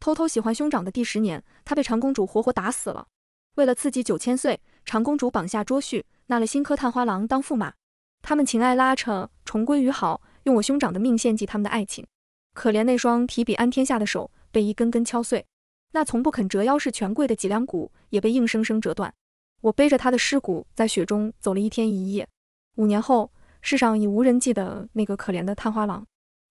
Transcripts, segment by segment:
偷偷喜欢兄长的第十年，他被长公主活活打死了。为了刺激九千岁，长公主绑下卓旭，纳了新科探花郎当驸马。他们情爱拉扯，重归于好，用我兄长的命献祭他们的爱情。可怜那双提笔安天下的手被一根根敲碎，那从不肯折腰是权贵的脊梁骨也被硬生生折断。我背着他的尸骨在雪中走了一天一夜。五年后，世上已无人记得那个可怜的探花郎。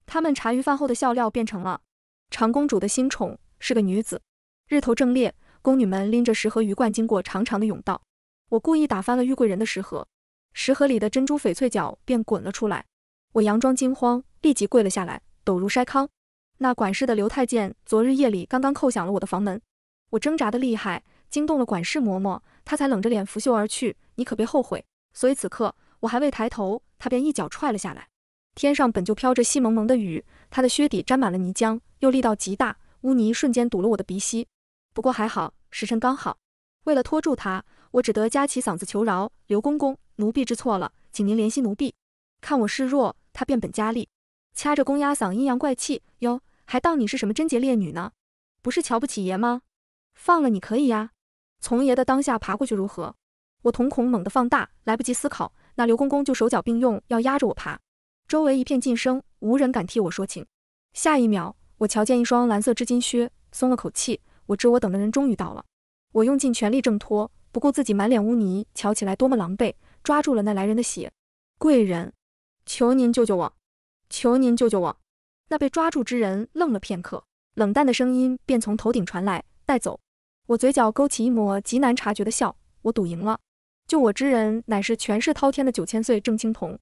他们茶余饭后的笑料变成了。长公主的新宠是个女子。日头正烈，宫女们拎着食盒鱼罐经过长长的甬道。我故意打翻了玉贵人的食盒，食盒里的珍珠翡翠角便滚了出来。我佯装惊慌，立即跪了下来，抖如筛糠。那管事的刘太监昨日夜里刚刚叩响了我的房门，我挣扎的厉害，惊动了管事嬷嬷，她才冷着脸拂袖而去。你可别后悔。所以此刻我还未抬头，他便一脚踹了下来。天上本就飘着细蒙蒙的雨，他的靴底沾满了泥浆，又力道极大，污泥瞬间堵了我的鼻息。不过还好，时辰刚好。为了拖住他，我只得夹起嗓子求饶：“刘公公，奴婢知错了，请您怜惜奴婢。”看我示弱，他变本加厉，掐着公鸭嗓阴阳怪气：“哟，还当你是什么贞洁烈女呢？不是瞧不起爷吗？放了你可以呀，从爷的裆下爬过去如何？”我瞳孔猛地放大，来不及思考，那刘公公就手脚并用，要压着我爬。周围一片噤声，无人敢替我说情。下一秒，我瞧见一双蓝色织金靴，松了口气。我知我等的人终于到了。我用尽全力挣脱，不顾自己满脸污泥，瞧起来多么狼狈，抓住了那来人的血。贵人，求您救救我！求您救救我！那被抓住之人愣了片刻，冷淡的声音便从头顶传来：“带走。”我嘴角勾起一抹极难察觉的笑。我赌赢了，救我之人乃是权势滔天的九千岁郑青桐。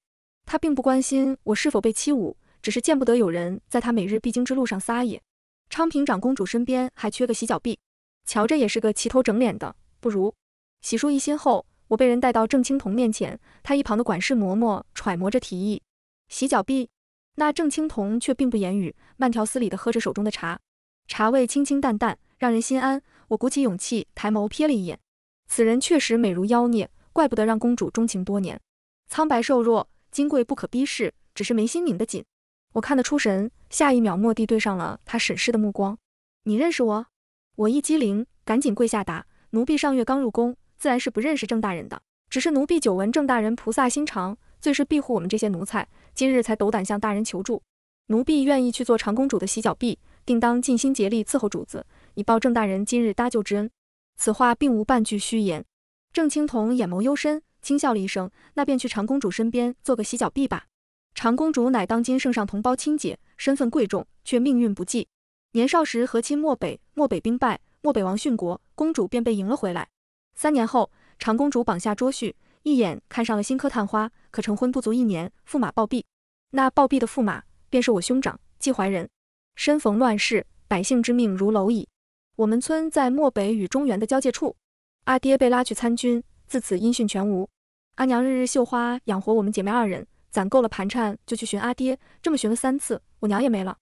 他并不关心我是否被欺侮，只是见不得有人在他每日必经之路上撒野。昌平长公主身边还缺个洗脚婢，瞧着也是个齐头整脸的，不如。洗漱一新后，我被人带到郑青铜面前，她一旁的管事嬷嬷揣摩着提议洗脚婢，那郑青铜却并不言语，慢条斯理地喝着手中的茶，茶味清清淡淡，让人心安。我鼓起勇气抬眸瞥了一眼，此人确实美如妖孽，怪不得让公主钟情多年。苍白瘦弱。金贵不可逼视，只是眉心拧得紧。我看得出神，下一秒蓦地对上了他审视的目光。你认识我？我一激灵，赶紧跪下答：奴婢上月刚入宫，自然是不认识郑大人的。只是奴婢久闻郑大人菩萨心肠，最是庇护我们这些奴才，今日才斗胆向大人求助。奴婢愿意去做长公主的洗脚婢，定当尽心竭力伺候主子，以报郑大人今日搭救之恩。此话并无半句虚言。郑青铜眼眸幽深。轻笑了一声，那便去长公主身边做个洗脚婢吧。长公主乃当今圣上同胞亲姐，身份贵重，却命运不济。年少时和亲漠北，漠北兵败，漠北王殉国，公主便被迎了回来。三年后，长公主绑下卓旭，一眼看上了新科探花，可成婚不足一年，驸马暴毙。那暴毙的驸马便是我兄长季怀仁。身逢乱世，百姓之命如蝼蚁。我们村在漠北与中原的交界处，阿爹被拉去参军。自此音讯全无，阿娘日日绣花养活我们姐妹二人，攒够了盘缠就去寻阿爹。这么寻了三次，我娘也没了。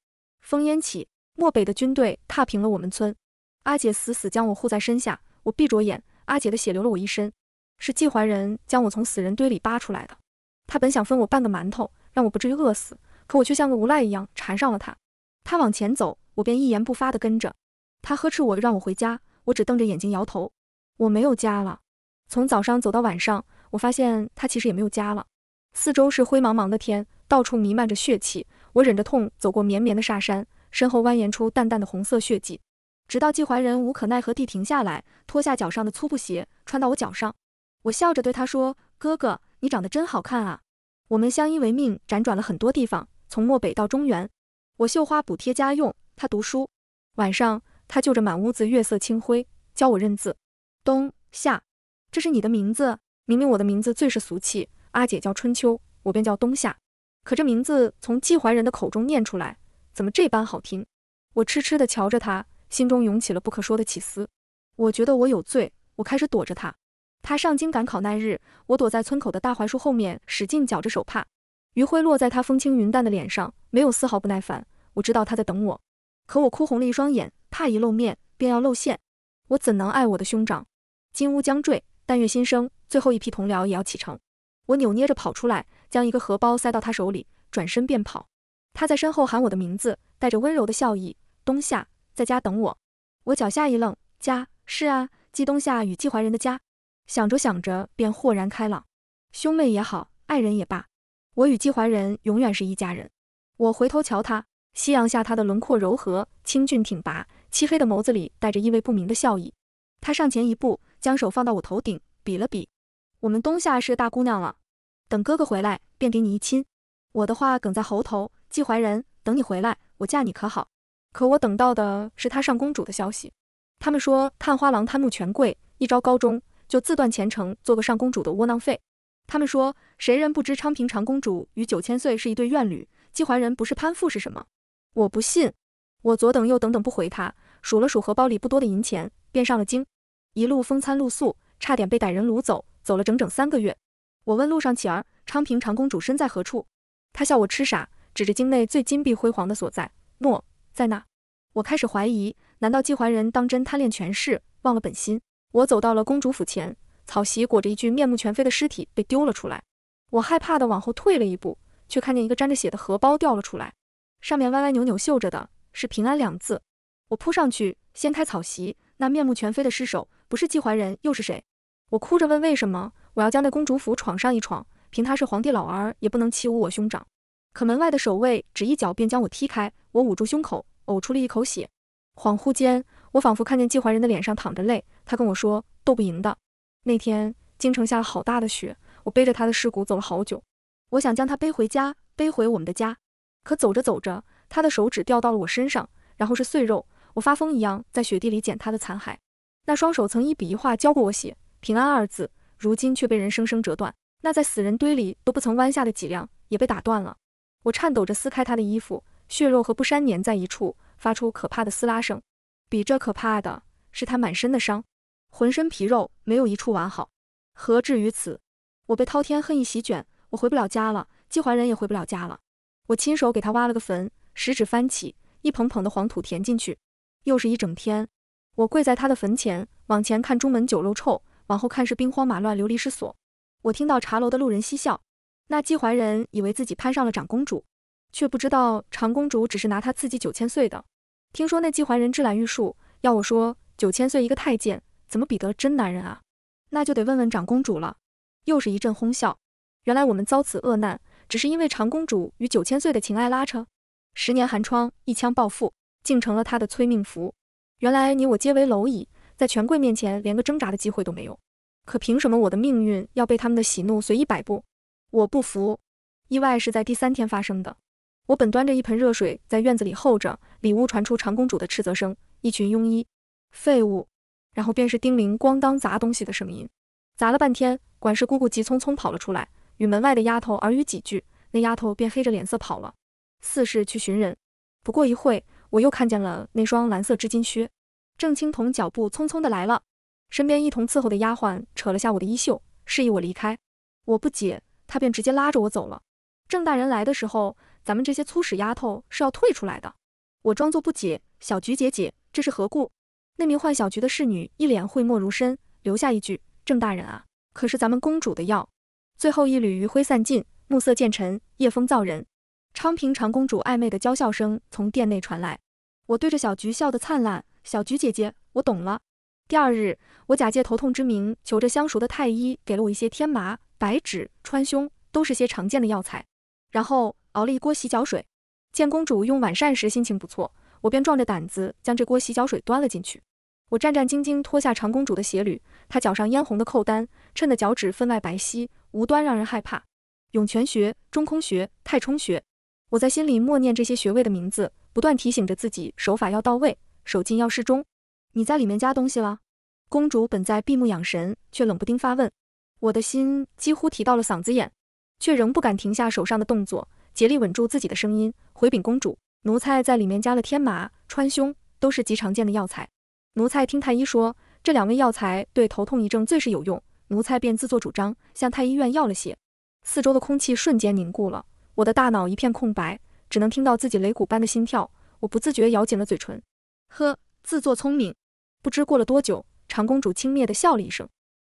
烽烟起，漠北的军队踏平了我们村。阿姐死死将我护在身下，我闭着眼，阿姐的血流了我一身。是季怀仁将我从死人堆里扒出来的。他本想分我半个馒头，让我不至于饿死，可我却像个无赖一样缠上了他。他往前走，我便一言不发的跟着。他呵斥我让我回家，我只瞪着眼睛摇头。我没有家了。从早上走到晚上，我发现他其实也没有家了。四周是灰茫茫的天，到处弥漫着血气。我忍着痛走过绵绵的煞山，身后蜿蜒出淡淡的红色血迹。直到季怀仁无可奈何地停下来，脱下脚上的粗布鞋，穿到我脚上。我笑着对他说：“哥哥，你长得真好看啊！我们相依为命，辗转了很多地方，从漠北到中原。我绣花补贴家用，他读书。晚上他就着满屋子月色清辉，教我认字。冬夏。”这是你的名字，明明我的名字最是俗气。阿姐叫春秋，我便叫冬夏。可这名字从季怀仁的口中念出来，怎么这般好听？我痴痴地瞧着他，心中涌起了不可说的起思。我觉得我有罪，我开始躲着他。他上京赶考那日，我躲在村口的大槐树后面，使劲绞着手帕。余晖落在他风轻云淡的脸上，没有丝毫不耐烦。我知道他在等我，可我哭红了一双眼，怕一露面便要露馅。我怎能爱我的兄长？金屋将坠。但愿新生，最后一批同僚也要启程。我扭捏着跑出来，将一个荷包塞到他手里，转身便跑。他在身后喊我的名字，带着温柔的笑意：“冬夏，在家等我。”我脚下一愣，家是啊，季冬夏与季怀仁的家。想着想着，便豁然开朗。兄妹也好，爱人也罢，我与季怀仁永远是一家人。我回头瞧他，夕阳下他的轮廓柔和、清俊挺拔，漆黑的眸子里带着意味不明的笑意。他上前一步，将手放到我头顶，比了比：“我们冬夏是大姑娘了，等哥哥回来，便给你一亲。”我的话梗在喉头。季怀仁，等你回来，我嫁你可好？可我等到的是他上公主的消息。他们说探花郎贪慕权贵，一朝高中就自断前程，做个上公主的窝囊废。他们说谁人不知昌平长公主与九千岁是一对怨侣，季怀仁不是攀附是什么？我不信。我左等右等，等不回他，数了数荷包里不多的银钱。便上了京，一路风餐露宿，差点被歹人掳走，走了整整三个月。我问路上乞儿，昌平长公主身在何处？他笑我痴傻，指着京内最金碧辉煌的所在。诺，在那。我开始怀疑，难道季怀人当真贪恋权势，忘了本心？我走到了公主府前，草席裹着一具面目全非的尸体被丢了出来。我害怕的往后退了一步，却看见一个沾着血的荷包掉了出来，上面歪歪扭扭绣着的是平安两字。我扑上去，掀开草席。那面目全非的尸首，不是季怀仁又是谁？我哭着问为什么我要将那公主府闯上一闯？凭他是皇帝老儿，也不能欺侮我兄长。可门外的守卫只一脚便将我踢开，我捂住胸口，呕出了一口血。恍惚间，我仿佛看见季怀仁的脸上淌着泪，他跟我说斗不赢的。那天京城下了好大的雪，我背着他的尸骨走了好久。我想将他背回家，背回我们的家。可走着走着，他的手指掉到了我身上，然后是碎肉。我发疯一样在雪地里捡他的残骸，那双手曾一笔一画教过我写“平安”二字，如今却被人生生折断。那在死人堆里都不曾弯下的脊梁也被打断了。我颤抖着撕开他的衣服，血肉和布衫粘在一处，发出可怕的撕拉声。比这可怕的是他满身的伤，浑身皮肉没有一处完好。何至于此？我被滔天恨意席卷，我回不了家了，季怀仁也回不了家了。我亲手给他挖了个坟，食指翻起一捧捧的黄土填进去。又是一整天，我跪在他的坟前，往前看朱门酒肉臭，往后看是兵荒马乱流离失所。我听到茶楼的路人嬉笑，那季怀人以为自己攀上了长公主，却不知道长公主只是拿他刺激九千岁的。听说那季怀人知兰玉树，要我说九千岁一个太监怎么比得真男人啊？那就得问问长公主了。又是一阵哄笑，原来我们遭此恶难，只是因为长公主与九千岁的情爱拉扯，十年寒窗一枪暴富。竟成了他的催命符。原来你我皆为蝼蚁，在权贵面前连个挣扎的机会都没有。可凭什么我的命运要被他们的喜怒随意摆布？我不服！意外是在第三天发生的。我本端着一盆热水在院子里候着，里屋传出长公主的斥责声：“一群庸医，废物！”然后便是丁玲咣当砸东西的声音。砸了半天，管事姑姑急匆匆跑了出来，与门外的丫头耳语几句，那丫头便黑着脸色跑了，四是去寻人。不过一会我又看见了那双蓝色织金靴，郑青铜脚步匆匆的来了，身边一同伺候的丫鬟扯了下我的衣袖，示意我离开。我不解，他便直接拉着我走了。郑大人来的时候，咱们这些粗使丫头是要退出来的。我装作不解，小菊姐姐，这是何故？那名唤小菊的侍女一脸讳莫如深，留下一句：“郑大人啊，可是咱们公主的药。”最后一缕余晖散尽，暮色渐沉，夜风造人。昌平长公主暧昧的娇笑声从殿内传来。我对着小菊笑得灿烂，小菊姐姐，我懂了。第二日，我假借头痛之名，求着相熟的太医给了我一些天麻、白芷、川芎，都是些常见的药材。然后熬了一锅洗脚水。见公主用晚膳时心情不错，我便壮着胆子将这锅洗脚水端了进去。我战战兢兢脱下长公主的鞋履，她脚上嫣红的扣丹衬得脚趾分外白皙，无端让人害怕。涌泉穴、中空穴、太冲穴，我在心里默念这些穴位的名字。不断提醒着自己，手法要到位，手劲要适中。你在里面加东西了？公主本在闭目养神，却冷不丁发问，我的心几乎提到了嗓子眼，却仍不敢停下手上的动作，竭力稳住自己的声音，回禀公主：奴才在里面加了天麻、川芎，都是极常见的药材。奴才听太医说，这两味药材对头痛一症最是有用，奴才便自作主张向太医院要了些。四周的空气瞬间凝固了，我的大脑一片空白。只能听到自己擂鼓般的心跳，我不自觉咬紧了嘴唇。呵，自作聪明。不知过了多久，长公主轻蔑地笑了一声。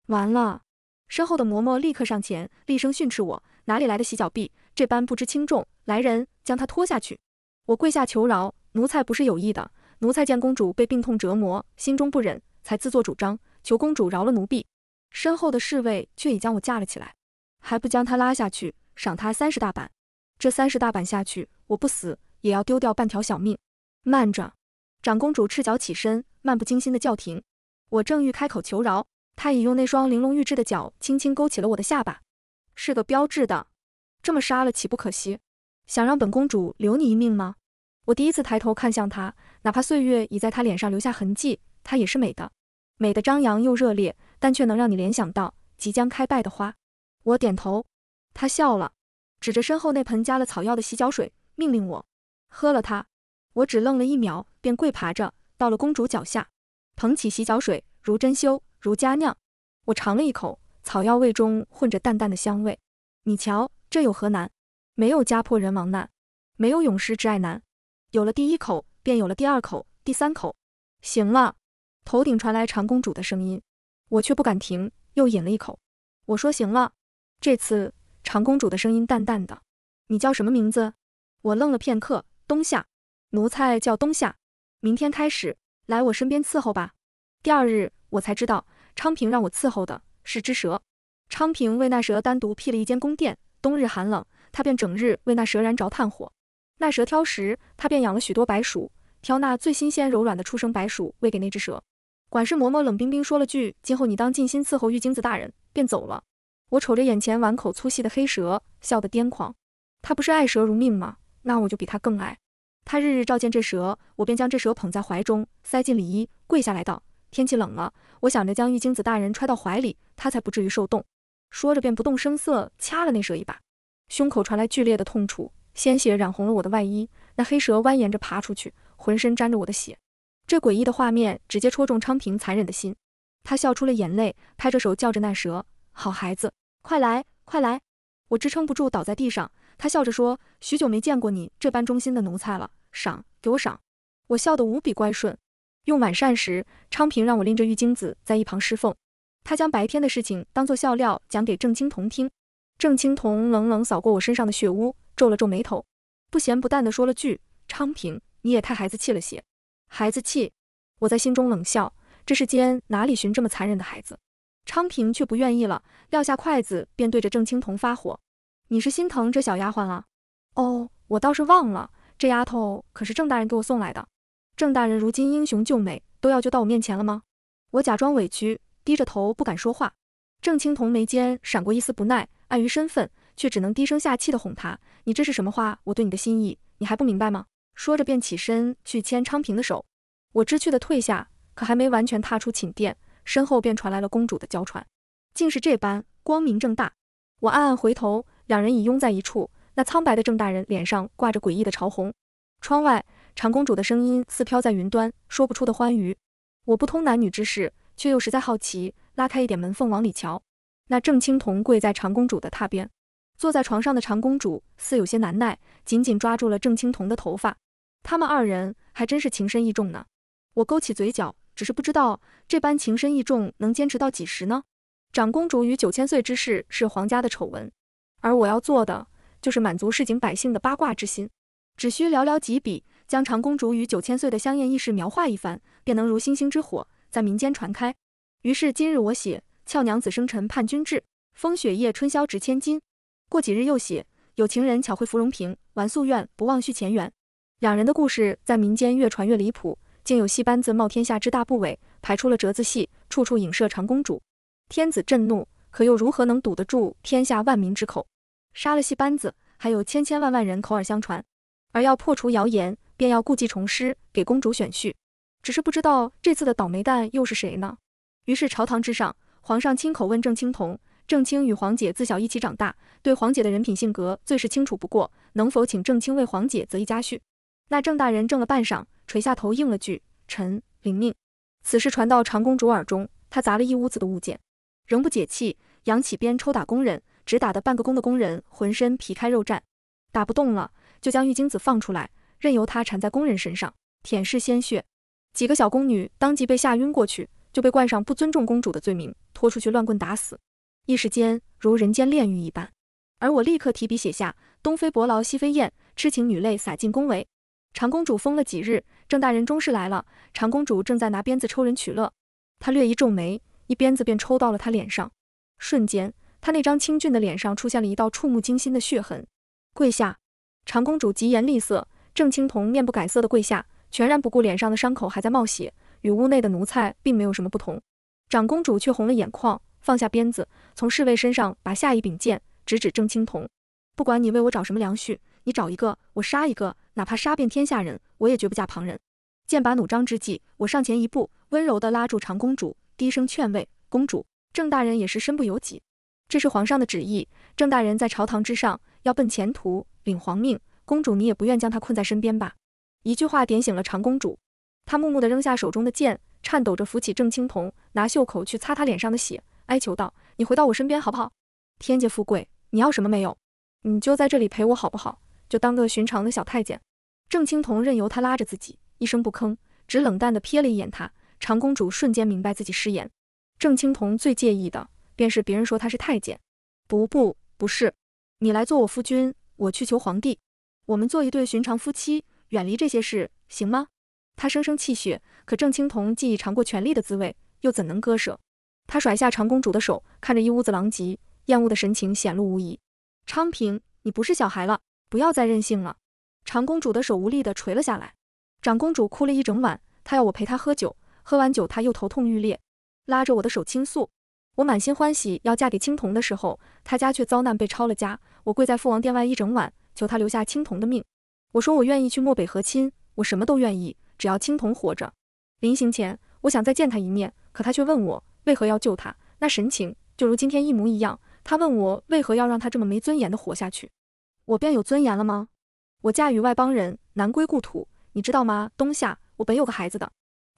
完了，身后的嬷嬷立刻上前，厉声训斥我：“哪里来的洗脚婢，这般不知轻重！来人，将她拖下去！”我跪下求饶：“奴才不是有意的，奴才见公主被病痛折磨，心中不忍，才自作主张，求公主饶了奴婢。”身后的侍卫却已将我架了起来，还不将她拉下去，赏她三十大板。这三十大板下去，我不死也要丢掉半条小命。慢着，长公主赤脚起身，漫不经心的叫停。我正欲开口求饶，她已用那双玲珑玉质的脚轻轻勾起了我的下巴。是个标致的，这么杀了岂不可惜？想让本公主留你一命吗？我第一次抬头看向她，哪怕岁月已在她脸上留下痕迹，她也是美的，美的张扬又热烈，但却能让你联想到即将开败的花。我点头，她笑了。指着身后那盆加了草药的洗脚水，命令我喝了它。我只愣了一秒，便跪爬着到了公主脚下，捧起洗脚水如珍馐如佳酿。我尝了一口，草药味中混着淡淡的香味。你瞧，这有何难？没有家破人亡难，没有永失挚爱难。有了第一口，便有了第二口、第三口。行了，头顶传来长公主的声音，我却不敢停，又饮了一口。我说行了，这次。长公主的声音淡淡的：“你叫什么名字？”我愣了片刻。冬夏，奴才叫冬夏。明天开始来我身边伺候吧。第二日，我才知道昌平让我伺候的是只蛇。昌平为那蛇单独辟了一间宫殿，冬日寒冷，他便整日为那蛇燃着炭火。那蛇挑食，他便养了许多白鼠，挑那最新鲜柔软的初生白鼠喂给那只蛇。管事嬷嬷冷冰冰说了句：“今后你当尽心伺候玉京子大人。”便走了。我瞅着眼前碗口粗细的黑蛇，笑得癫狂。他不是爱蛇如命吗？那我就比他更爱。他日日召见这蛇，我便将这蛇捧在怀中，塞进里衣，跪下来道：“天气冷了，我想着将玉京子大人揣到怀里，他才不至于受冻。”说着便不动声色掐了那蛇一把，胸口传来剧烈的痛楚，鲜血染红了我的外衣。那黑蛇蜿蜒着爬出去，浑身沾着我的血。这诡异的画面直接戳中昌平残忍的心，他笑出了眼泪，拍着手叫着那蛇。好孩子，快来，快来！我支撑不住，倒在地上。他笑着说：“许久没见过你这般忠心的奴才了，赏，给我赏。”我笑得无比乖顺。用晚膳时，昌平让我拎着玉京子在一旁侍奉，他将白天的事情当作笑料讲给郑青桐听。郑青桐冷冷扫过我身上的血污，皱了皱眉头，不咸不淡地说了句：“昌平，你也太孩子气了些。”孩子气，我在心中冷笑：这世间哪里寻这么残忍的孩子？昌平却不愿意了，撂下筷子便对着郑青铜发火：“你是心疼这小丫鬟啊？”“哦，我倒是忘了，这丫头可是郑大人给我送来的。郑大人如今英雄救美，都要救到我面前了吗？”我假装委屈，低着头不敢说话。郑青铜眉间闪过一丝不耐，碍于身份，却只能低声下气的哄他：“你这是什么话？我对你的心意，你还不明白吗？”说着便起身去牵昌平的手，我知趣的退下，可还没完全踏出寝殿。身后便传来了公主的娇喘，竟是这般光明正大。我暗暗回头，两人已拥在一处。那苍白的郑大人脸上挂着诡异的潮红。窗外，长公主的声音似飘在云端，说不出的欢愉。我不通男女之事，却又实在好奇，拉开一点门缝往里瞧。那郑青铜跪在长公主的榻边，坐在床上的长公主似有些难耐，紧紧抓住了郑青铜的头发。他们二人还真是情深意重呢。我勾起嘴角。只是不知道这般情深意重能坚持到几时呢？长公主与九千岁之事是皇家的丑闻，而我要做的就是满足市井百姓的八卦之心。只需寥寥几笔，将长公主与九千岁的香艳轶事描画一番，便能如星星之火在民间传开。于是今日我写俏娘子生辰盼君至，风雪夜春宵值千金。过几日又写有情人巧会芙蓉屏，完夙愿不忘续前缘。两人的故事在民间越传越离谱。竟有戏班子冒天下之大不韪，排出了折子戏，处处影射长公主。天子震怒，可又如何能堵得住天下万民之口？杀了戏班子，还有千千万万人口耳相传。而要破除谣言，便要故技重施，给公主选婿。只是不知道这次的倒霉蛋又是谁呢？于是朝堂之上，皇上亲口问郑青桐。郑青与皇姐自小一起长大，对皇姐的人品性格最是清楚不过。能否请郑青为皇姐择一佳婿？那郑大人怔了半晌。垂下头应了句：“臣领命。”此事传到长公主耳中，她砸了一屋子的物件，仍不解气，扬起鞭抽打工人，只打得半个宫的工人浑身皮开肉绽，打不动了，就将玉精子放出来，任由它缠在工人身上，舔舐鲜血。几个小宫女当即被吓晕过去，就被冠上不尊重公主的罪名，拖出去乱棍打死。一时间如人间炼狱一般。而我立刻提笔写下：“东飞伯劳西飞燕，痴情女泪洒进宫闱。”长公主疯了几日。郑大人终是来了，长公主正在拿鞭子抽人取乐，他略一皱眉，一鞭子便抽到了他脸上，瞬间，他那张清俊的脸上出现了一道触目惊心的血痕。跪下！长公主疾言厉色，郑青铜面不改色的跪下，全然不顾脸上的伤口还在冒血，与屋内的奴才并没有什么不同。长公主却红了眼眶，放下鞭子，从侍卫身上拔下一柄剑，直指郑青铜。不管你为我找什么良婿，你找一个，我杀一个。哪怕杀遍天下人，我也绝不嫁旁人。剑拔弩张之际，我上前一步，温柔地拉住长公主，低声劝慰：“公主，郑大人也是身不由己，这是皇上的旨意。郑大人在朝堂之上要奔前途，领皇命。公主，你也不愿将他困在身边吧？”一句话点醒了长公主，她木木地扔下手中的剑，颤抖着扶起郑青铜，拿袖口去擦他脸上的血，哀求道：“你回到我身边好不好？天界富贵你要什么没有？你就在这里陪我好不好？就当个寻常的小太监。”郑青铜任由他拉着自己，一声不吭，只冷淡地瞥了一眼他。长公主瞬间明白自己失言。郑青铜最介意的便是别人说他是太监。不不不是，你来做我夫君，我去求皇帝，我们做一对寻常夫妻，远离这些事，行吗？他声声泣血，可郑青铜既已尝过权力的滋味，又怎能割舍？他甩下长公主的手，看着一屋子狼藉，厌恶的神情显露无疑。昌平，你不是小孩了，不要再任性了。长公主的手无力地垂了下来。长公主哭了一整晚，她要我陪她喝酒，喝完酒她又头痛欲裂，拉着我的手倾诉。我满心欢喜要嫁给青铜的时候，他家却遭难被抄了家。我跪在父王殿外一整晚，求他留下青铜的命。我说我愿意去漠北和亲，我什么都愿意，只要青铜活着。临行前，我想再见他一面，可他却问我为何要救他。那神情就如今天一模一样。他问我为何要让他这么没尊严的活下去，我便有尊严了吗？我嫁与外邦人，南归故土，你知道吗？冬夏，我本有个孩子的，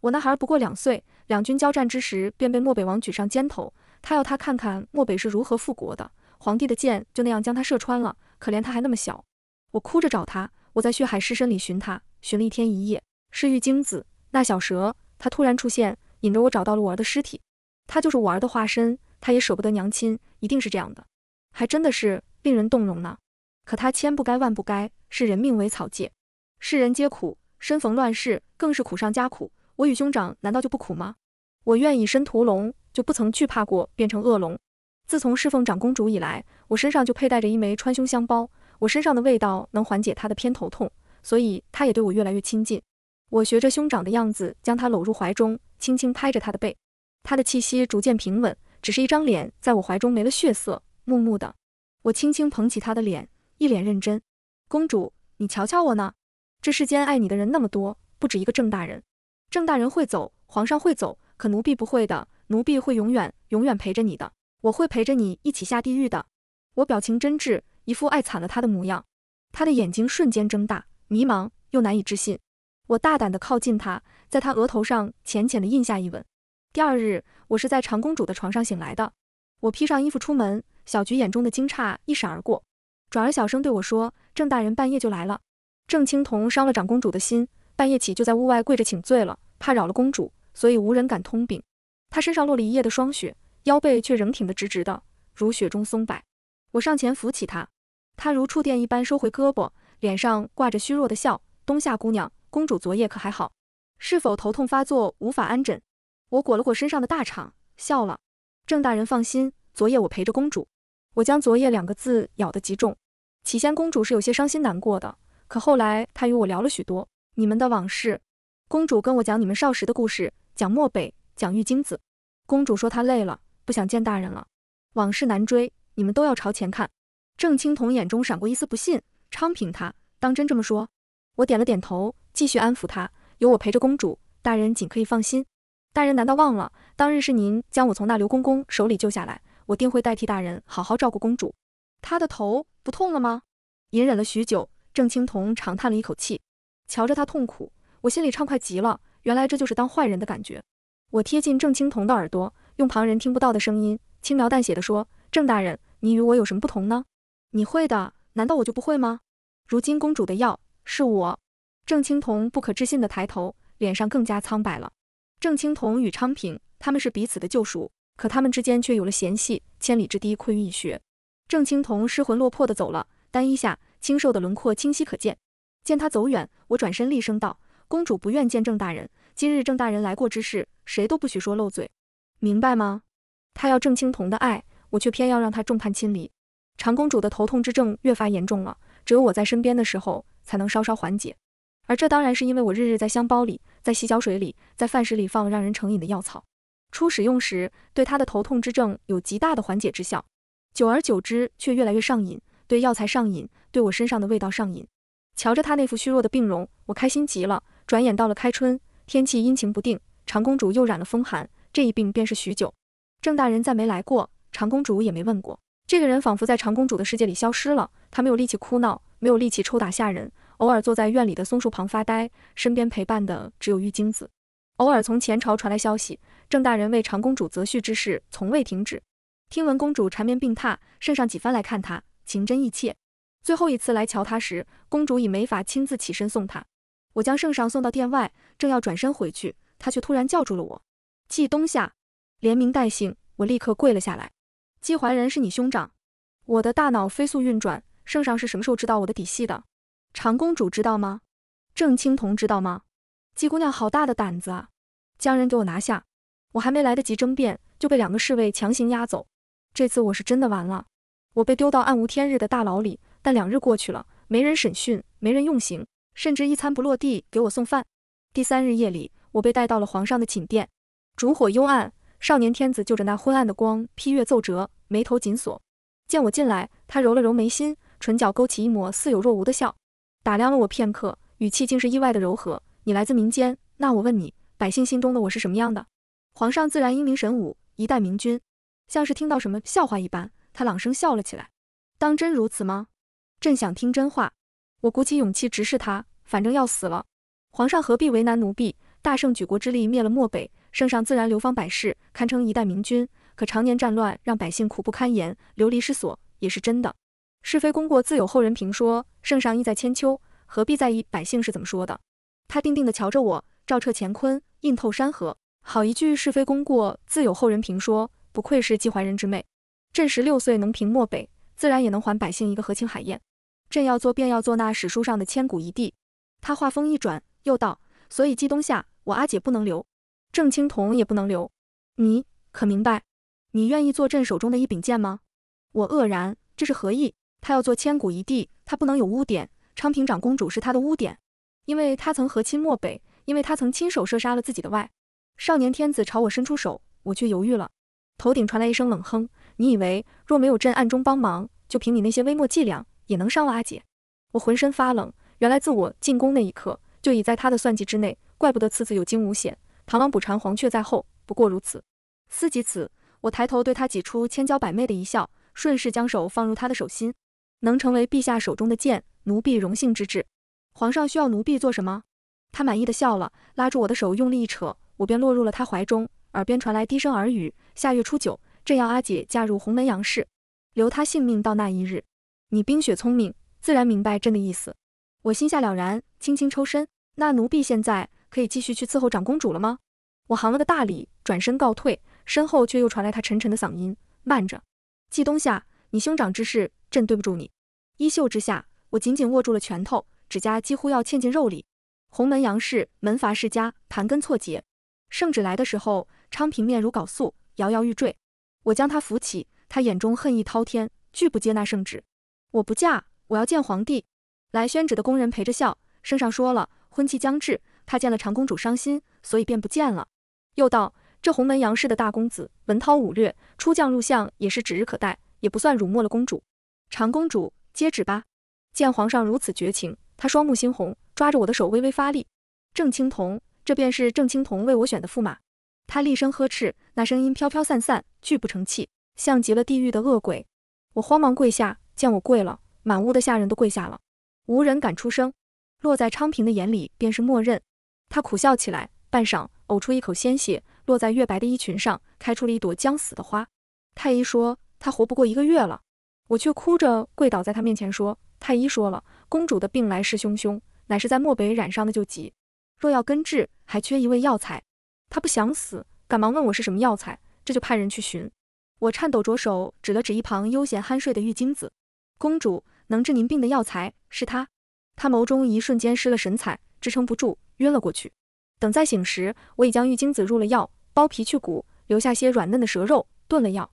我那孩儿不过两岁，两军交战之时，便被漠北王举上肩头，他要他看看漠北是如何复国的，皇帝的箭就那样将他射穿了，可怜他还那么小，我哭着找他，我在血海尸身里寻他，寻了一天一夜，是玉精子那小蛇，他突然出现，引着我找到了我儿的尸体，他就是我儿的化身，他也舍不得娘亲，一定是这样的，还真的是令人动容呢。可他千不该万不该，视人命为草芥，世人皆苦，身逢乱世更是苦上加苦。我与兄长难道就不苦吗？我愿以身屠龙，就不曾惧怕过变成恶龙。自从侍奉长公主以来，我身上就佩戴着一枚穿胸香包，我身上的味道能缓解她的偏头痛，所以她也对我越来越亲近。我学着兄长的样子，将她搂入怀中，轻轻拍着她的背，她的气息逐渐平稳，只是一张脸在我怀中没了血色，木木的。我轻轻捧起她的脸。一脸认真，公主，你瞧瞧我呢。这世间爱你的人那么多，不止一个郑大人。郑大人会走，皇上会走，可奴婢不会的。奴婢会永远永远陪着你的，我会陪着你一起下地狱的。我表情真挚，一副爱惨了他的模样。他的眼睛瞬间睁大，迷茫又难以置信。我大胆的靠近他，在他额头上浅浅的印下一吻。第二日，我是在长公主的床上醒来的。我披上衣服出门，小菊眼中的惊诧一闪而过。转而小声对我说：“郑大人半夜就来了，郑青铜伤了长公主的心，半夜起就在屋外跪着请罪了，怕扰了公主，所以无人敢通禀。他身上落了一夜的霜雪，腰背却仍挺得直直的，如雪中松柏。我上前扶起他，他如触电一般收回胳膊，脸上挂着虚弱的笑。冬夏姑娘，公主昨夜可还好？是否头痛发作，无法安枕？”我裹了裹身上的大氅，笑了。郑大人放心，昨夜我陪着公主。我将“昨夜”两个字咬得极重。起先公主是有些伤心难过的，可后来她与我聊了许多你们的往事。公主跟我讲你们少时的故事，讲漠北，讲玉京子。公主说她累了，不想见大人了。往事难追，你们都要朝前看。郑青桐眼中闪过一丝不信。昌平，他当真这么说？我点了点头，继续安抚他。有我陪着公主，大人尽可以放心。大人难道忘了，当日是您将我从那刘公公手里救下来？我定会代替大人好好照顾公主。她的头不痛了吗？隐忍了许久，郑青桐长叹了一口气，瞧着她痛苦，我心里畅快极了。原来这就是当坏人的感觉。我贴近郑青桐的耳朵，用旁人听不到的声音轻描淡写的说：“郑大人，你与我有什么不同呢？你会的，难道我就不会吗？”如今公主的药是我。郑青桐不可置信的抬头，脸上更加苍白了。郑青桐与昌平，他们是彼此的救赎。可他们之间却有了嫌隙，千里之堤溃于蚁穴。郑青桐失魂落魄地走了，单衣下清瘦的轮廓清晰可见。见他走远，我转身厉声道：“公主不愿见郑大人，今日郑大人来过之事，谁都不许说漏嘴，明白吗？”他要郑青桐的爱，我却偏要让他众叛亲离。长公主的头痛之症越发严重了，只有我在身边的时候才能稍稍缓解，而这当然是因为我日日在香包里、在洗脚水里、在饭食里放让人成瘾的药草。初使用时，对他的头痛之症有极大的缓解之效，久而久之却越来越上瘾，对药材上瘾，对我身上的味道上瘾。瞧着他那副虚弱的病容，我开心极了。转眼到了开春，天气阴晴不定，长公主又染了风寒，这一病便是许久。郑大人再没来过，长公主也没问过。这个人仿佛在长公主的世界里消失了。她没有力气哭闹，没有力气抽打下人，偶尔坐在院里的松树旁发呆，身边陪伴的只有玉京子。偶尔从前朝传来消息，郑大人为长公主择婿之事从未停止。听闻公主缠绵病榻，圣上几番来看她，情真意切。最后一次来瞧她时，公主已没法亲自起身送她。我将圣上送到殿外，正要转身回去，他却突然叫住了我。季冬夏，连名带姓，我立刻跪了下来。季怀仁是你兄长，我的大脑飞速运转，圣上是什么时候知道我的底细的？长公主知道吗？郑青桐知道吗？季姑娘好大的胆子啊！将人给我拿下！我还没来得及争辩，就被两个侍卫强行押走。这次我是真的完了。我被丢到暗无天日的大牢里，但两日过去了，没人审讯，没人用刑，甚至一餐不落地给我送饭。第三日夜里，我被带到了皇上的寝殿。烛火幽暗，少年天子就着那昏暗的光批阅奏折，眉头紧锁。见我进来，他揉了揉眉心，唇角勾起一抹似有若无的笑，打量了我片刻，语气竟是意外的柔和。你来自民间，那我问你，百姓心中的我是什么样的？皇上自然英明神武，一代明君。像是听到什么笑话一般，他朗声笑了起来。当真如此吗？朕想听真话。我鼓起勇气直视他，反正要死了，皇上何必为难奴婢？大圣举国之力灭了漠北，圣上自然流芳百世，堪称一代明君。可常年战乱让百姓苦不堪言，流离失所也是真的。是非功过自有后人评说，圣上意在千秋，何必在意百姓是怎么说的？他定定地瞧着我，照彻乾坤，映透山河，好一句是非功过，自有后人评说。不愧是季怀仁之妹，朕十六岁能平漠北，自然也能还百姓一个和亲海晏。朕要做，便要做那史书上的千古一帝。他话锋一转，又道：所以季冬夏，我阿姐不能留，郑青铜也不能留，你可明白？你愿意做朕手中的一柄剑吗？我愕然，这是何意？他要做千古一帝，他不能有污点。昌平长公主是他的污点。因为他曾和亲漠北，因为他曾亲手射杀了自己的外，少年天子朝我伸出手，我却犹豫了。头顶传来一声冷哼：“你以为若没有朕暗中帮忙，就凭你那些微末伎俩，也能伤了阿姐？”我浑身发冷。原来自我进宫那一刻，就已在他的算计之内。怪不得次次有惊无险，螳螂捕蝉，黄雀在后，不过如此。思及此，我抬头对他挤出千娇百媚的一笑，顺势将手放入他的手心。能成为陛下手中的剑，奴婢荣幸之至。皇上需要奴婢做什么？他满意的笑了，拉住我的手，用力一扯，我便落入了他怀中，耳边传来低声耳语：“下月初九，朕要阿姐嫁入洪门杨氏，留她性命到那一日。”你冰雪聪明，自然明白朕的意思。我心下了然，轻轻抽身。那奴婢现在可以继续去伺候长公主了吗？我行了个大礼，转身告退，身后却又传来他沉沉的嗓音：“慢着，季冬夏，你兄长之事，朕对不住你。”衣袖之下，我紧紧握住了拳头。指甲几乎要嵌进肉里。鸿门杨氏门阀世家盘根错节。圣旨来的时候，昌平面如槁素，摇摇欲坠。我将他扶起，他眼中恨意滔天，拒不接纳圣旨。我不嫁，我要见皇帝。来宣旨的工人陪着笑，圣上说了，婚期将至，他见了长公主伤心，所以便不见了。又道，这鸿门杨氏的大公子文韬武略，出将入相也是指日可待，也不算辱没了公主。长公主，接旨吧。见皇上如此绝情。他双目猩红，抓着我的手微微发力。郑青铜，这便是郑青铜为我选的驸马。他厉声呵斥，那声音飘飘散散，拒不成气，像极了地狱的恶鬼。我慌忙跪下，见我跪了，满屋的下人都跪下了，无人敢出声。落在昌平的眼里，便是默认。他苦笑起来，半晌，呕出一口鲜血，落在月白的衣裙上，开出了一朵将死的花。太医说他活不过一个月了，我却哭着跪倒在他面前说，太医说了。公主的病来势汹汹，乃是在漠北染上的旧疾。若要根治，还缺一味药材。她不想死，赶忙问我是什么药材，这就派人去寻。我颤抖着手指了指一旁悠闲酣睡的玉金子，公主能治您病的药材是它。她眸中一瞬间失了神采，支撑不住，晕了过去。等再醒时，我已将玉金子入了药，剥皮去骨，留下些软嫩的蛇肉，炖了药。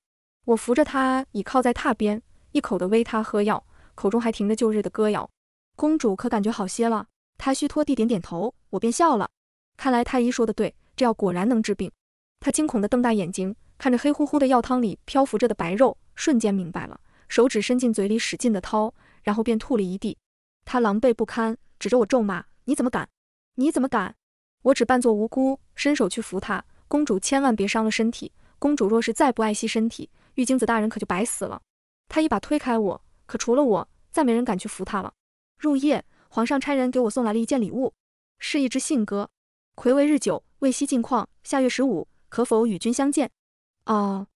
我扶着她倚靠在榻边，一口的喂她喝药，口中还停着旧日的歌谣。公主可感觉好些了？她虚脱地点点头，我便笑了。看来太医说的对，这药果然能治病。她惊恐地瞪大眼睛，看着黑乎乎的药汤里漂浮着的白肉，瞬间明白了，手指伸进嘴里使劲地掏，然后便吐了一地。她狼狈不堪，指着我咒骂：“你怎么敢？你怎么敢？”我只扮作无辜，伸手去扶她。公主千万别伤了身体。公主若是再不爱惜身体，玉京子大人可就白死了。她一把推开我，可除了我，再没人敢去扶她了。入夜，皇上差人给我送来了一件礼物，是一只信鸽。魁为日久，未悉近况，下月十五可否与君相见？哦，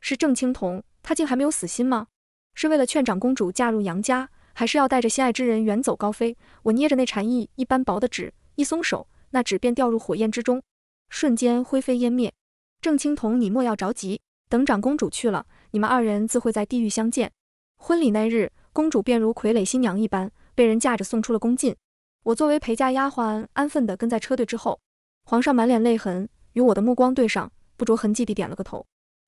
是郑青铜，他竟还没有死心吗？是为了劝长公主嫁入杨家，还是要带着心爱之人远走高飞？我捏着那蝉翼一般薄的纸，一松手，那纸便掉入火焰之中，瞬间灰飞烟灭。郑青铜，你莫要着急，等长公主去了，你们二人自会在地狱相见。婚礼那日，公主便如傀儡新娘一般。被人架着送出了宫禁，我作为陪嫁丫鬟，安分地跟在车队之后。皇上满脸泪痕，与我的目光对上，不着痕迹地点了个头。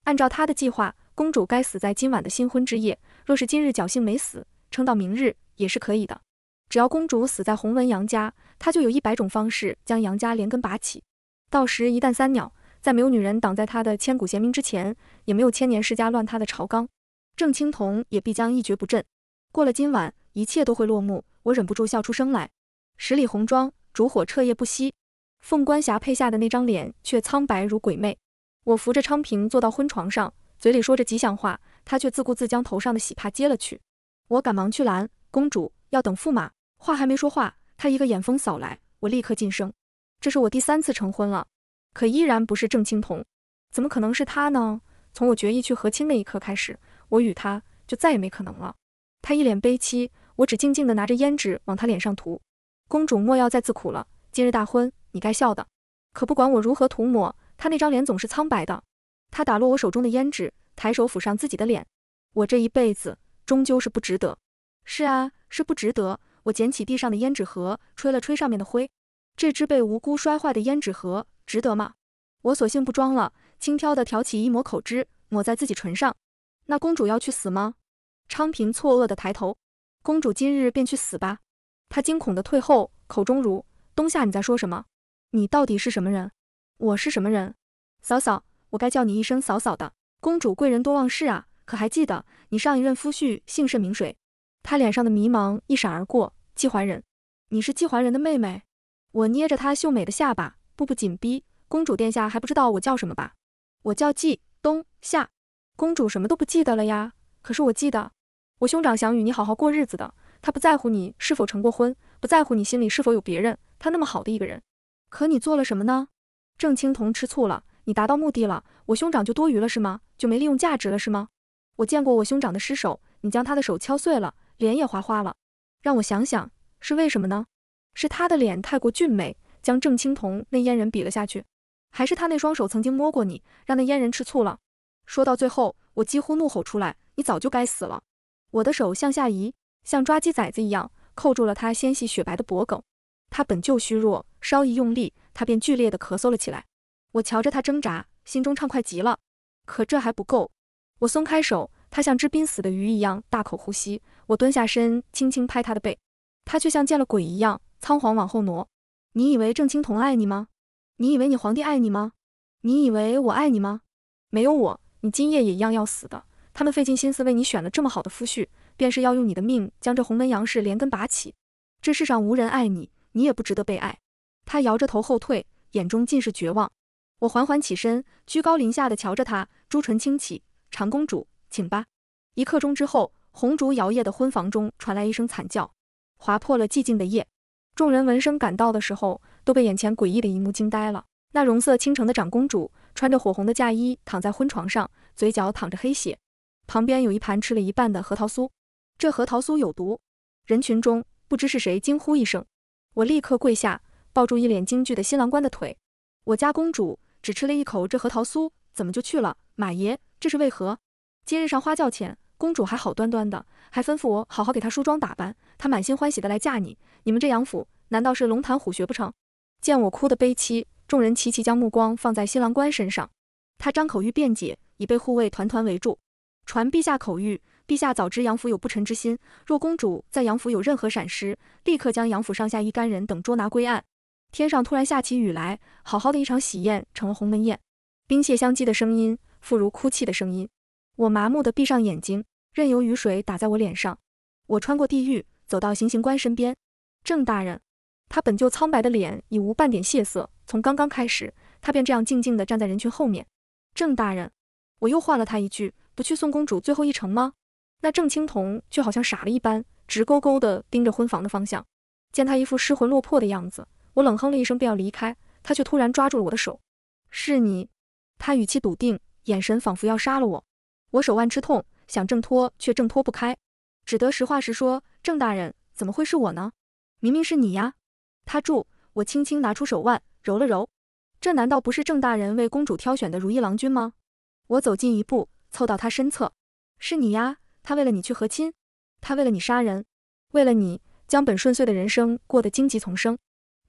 按照他的计划，公主该死在今晚的新婚之夜。若是今日侥幸没死，撑到明日也是可以的。只要公主死在弘文杨家，他就有一百种方式将杨家连根拔起。到时一旦三鸟，在没有女人挡在他的千古贤名之前，也没有千年世家乱他的朝纲，郑青桐也必将一蹶不振。过了今晚。一切都会落幕，我忍不住笑出声来。十里红妆，烛火彻夜不熄，凤冠霞帔下的那张脸却苍白如鬼魅。我扶着昌平坐到婚床上，嘴里说着吉祥话，他却自顾自将头上的喜帕揭了去。我赶忙去拦，公主要等驸马。话还没说话，他一个眼风扫来，我立刻噤声。这是我第三次成婚了，可依然不是郑青铜，怎么可能是他呢？从我决意去和亲那一刻开始，我与他就再也没可能了。他一脸悲戚。我只静静地拿着胭脂往她脸上涂，公主莫要再自苦了，今日大婚，你该笑的。可不管我如何涂抹，她那张脸总是苍白的。她打落我手中的胭脂，抬手抚上自己的脸，我这一辈子终究是不值得。是啊，是不值得。我捡起地上的胭脂盒，吹了吹上面的灰，这只被无辜摔坏的胭脂盒值得吗？我索性不装了，轻佻地挑起一抹口汁，抹在自己唇上。那公主要去死吗？昌平错愕地抬头。公主今日便去死吧！她惊恐地退后，口中如：“冬夏，你在说什么？你到底是什么人？我是什么人？嫂嫂，我该叫你一声嫂嫂的。公主贵人多忘事啊，可还记得你上一任夫婿姓甚名谁？”她脸上的迷茫一闪而过。季怀仁，你是季怀仁的妹妹？我捏着她秀美的下巴，步步紧逼。公主殿下还不知道我叫什么吧？我叫季冬夏。公主什么都不记得了呀？可是我记得。我兄长想与你好好过日子的，他不在乎你是否成过婚，不在乎你心里是否有别人。他那么好的一个人，可你做了什么呢？郑青铜吃醋了，你达到目的了，我兄长就多余了是吗？就没利用价值了是吗？我见过我兄长的尸首，你将他的手敲碎了，脸也划花了。让我想想，是为什么呢？是他的脸太过俊美，将郑青铜那阉人比了下去，还是他那双手曾经摸过你，让那阉人吃醋了？说到最后，我几乎怒吼出来，你早就该死了。我的手向下移，像抓鸡崽子一样扣住了他纤细雪白的脖梗。他本就虚弱，稍一用力，他便剧烈地咳嗽了起来。我瞧着他挣扎，心中畅快极了。可这还不够，我松开手，他像只濒死的鱼一样大口呼吸。我蹲下身，轻轻拍他的背，他却像见了鬼一样仓皇往后挪。你以为郑青桐爱你吗？你以为你皇帝爱你吗？你以为我爱你吗？没有我，你今夜也一样要死的。他们费尽心思为你选了这么好的夫婿，便是要用你的命将这红门杨氏连根拔起。这世上无人爱你，你也不值得被爱。她摇着头后退，眼中尽是绝望。我缓缓起身，居高临下的瞧着她，朱唇轻启：“长公主，请吧。”一刻钟之后，红烛摇曳的婚房中传来一声惨叫，划破了寂静的夜。众人闻声赶到的时候，都被眼前诡异的一幕惊呆了。那容色倾城的长公主，穿着火红的嫁衣，躺在婚床上，嘴角淌着黑血。旁边有一盘吃了一半的核桃酥，这核桃酥有毒。人群中不知是谁惊呼一声，我立刻跪下，抱住一脸惊惧的新郎官的腿。我家公主只吃了一口这核桃酥，怎么就去了？马爷，这是为何？今日上花轿前，公主还好端端的，还吩咐我好好给她梳妆打扮，她满心欢喜的来嫁你。你们这杨府难道是龙潭虎穴不成？见我哭得悲凄，众人齐齐将目光放在新郎官身上。他张口欲辩解，已被护卫团团围住。传陛下口谕，陛下早知杨府有不臣之心，若公主在杨府有任何闪失，立刻将杨府上下一干人等捉拿归案。天上突然下起雨来，好好的一场喜宴成了鸿门宴，兵械相击的声音，妇孺哭泣的声音，我麻木的闭上眼睛，任由雨水打在我脸上。我穿过地狱，走到行刑官身边。郑大人，他本就苍白的脸已无半点血色，从刚刚开始，他便这样静静的站在人群后面。郑大人，我又换了他一句。不去送公主最后一程吗？那郑青桐却好像傻了一般，直勾勾的盯着婚房的方向。见他一副失魂落魄的样子，我冷哼了一声，便要离开。他却突然抓住了我的手。是你。他语气笃定，眼神仿佛要杀了我。我手腕吃痛，想挣脱却挣脱不开，只得实话实说。郑大人怎么会是我呢？明明是你呀！他住。我轻轻拿出手腕，揉了揉。这难道不是郑大人为公主挑选的如意郎君吗？我走近一步。凑到他身侧，是你呀！他为了你去和亲，他为了你杀人，为了你将本顺遂的人生过得荆棘丛生，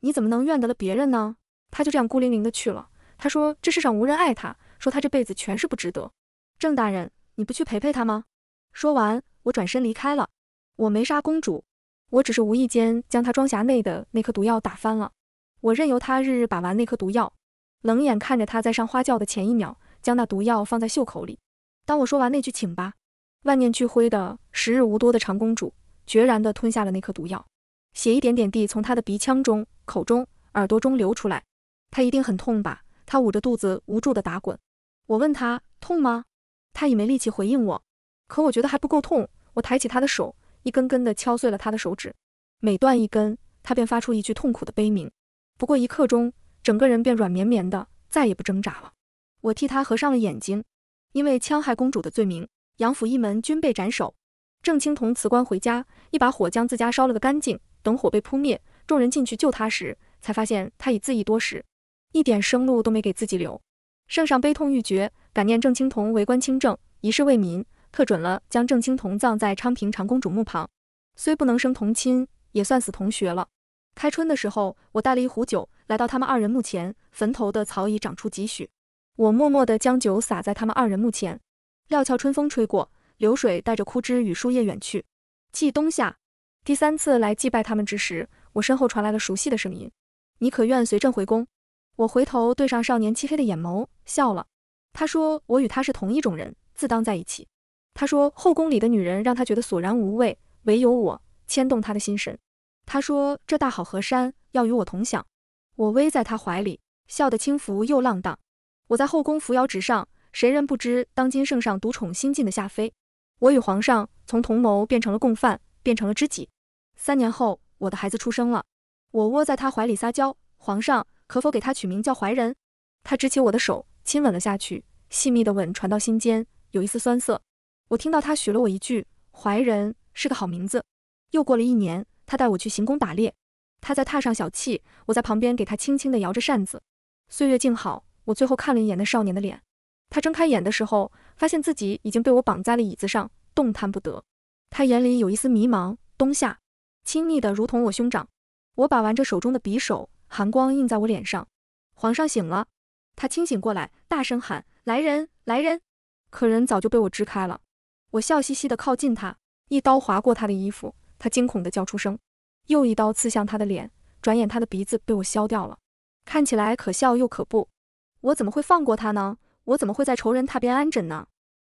你怎么能怨得了别人呢？他就这样孤零零的去了。他说这世上无人爱他，说他这辈子全是不值得。郑大人，你不去陪陪他吗？说完，我转身离开了。我没杀公主，我只是无意间将他装匣内的那颗毒药打翻了。我任由他日日把玩那颗毒药，冷眼看着他在上花轿的前一秒将那毒药放在袖口里。当我说完那句请吧，万念俱灰的、时日无多的长公主，决然地吞下了那颗毒药，血一点点地从她的鼻腔中、口中、耳朵中流出来。她一定很痛吧？她捂着肚子，无助地打滚。我问她痛吗？她已没力气回应我。可我觉得还不够痛。我抬起她的手，一根根地敲碎了她的手指。每断一根，她便发出一句痛苦的悲鸣。不过一刻钟，整个人便软绵绵的，再也不挣扎了。我替她合上了眼睛。因为戕害公主的罪名，杨府一门均被斩首。郑青桐辞官回家，一把火将自家烧了个干净。等火被扑灭，众人进去救他时，才发现他已自缢多时，一点生路都没给自己留。圣上悲痛欲绝，感念郑青桐为官清正，一世为民，特准了将郑青桐葬在昌平长公主墓旁。虽不能生同亲，也算死同学了。开春的时候，我带了一壶酒来到他们二人墓前，坟头的草已长出几许。我默默地将酒洒在他们二人墓前。料峭春风吹过，流水带着枯枝与树叶远去。季冬夏，第三次来祭拜他们之时，我身后传来了熟悉的声音：“你可愿随朕回宫？”我回头对上少年漆黑的眼眸，笑了。他说：“我与他是同一种人，自当在一起。”他说：“后宫里的女人让他觉得索然无味，唯有我牵动他的心神。”他说：“这大好河山要与我同享。”我偎在他怀里，笑得轻浮又浪荡。我在后宫扶摇直上，谁人不知？当今圣上独宠新晋的夏妃。我与皇上从同谋变成了共犯，变成了知己。三年后，我的孩子出生了，我窝在他怀里撒娇，皇上可否给他取名叫怀仁？他执起我的手，亲吻了下去，细密的吻传到心间，有一丝酸涩。我听到他许了我一句，怀仁是个好名字。又过了一年，他带我去行宫打猎，他在榻上小憩，我在旁边给他轻轻地摇着扇子，岁月静好。我最后看了一眼那少年的脸，他睁开眼的时候，发现自己已经被我绑在了椅子上，动弹不得。他眼里有一丝迷茫，冬夏，亲密的如同我兄长。我把玩着手中的匕首，寒光映在我脸上。皇上醒了，他清醒过来，大声喊：“来人，来人！”可人早就被我支开了。我笑嘻嘻的靠近他，一刀划过他的衣服，他惊恐的叫出声。又一刀刺向他的脸，转眼他的鼻子被我削掉了，看起来可笑又可怖。我怎么会放过他呢？我怎么会在仇人榻边安枕呢？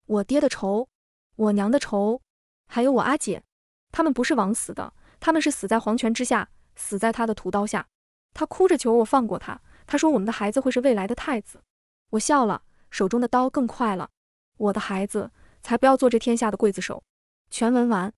我爹的仇，我娘的仇，还有我阿姐，他们不是枉死的，他们是死在皇权之下，死在他的屠刀下。他哭着求我放过他，他说我们的孩子会是未来的太子。我笑了，手中的刀更快了。我的孩子，才不要做这天下的刽子手。全文完。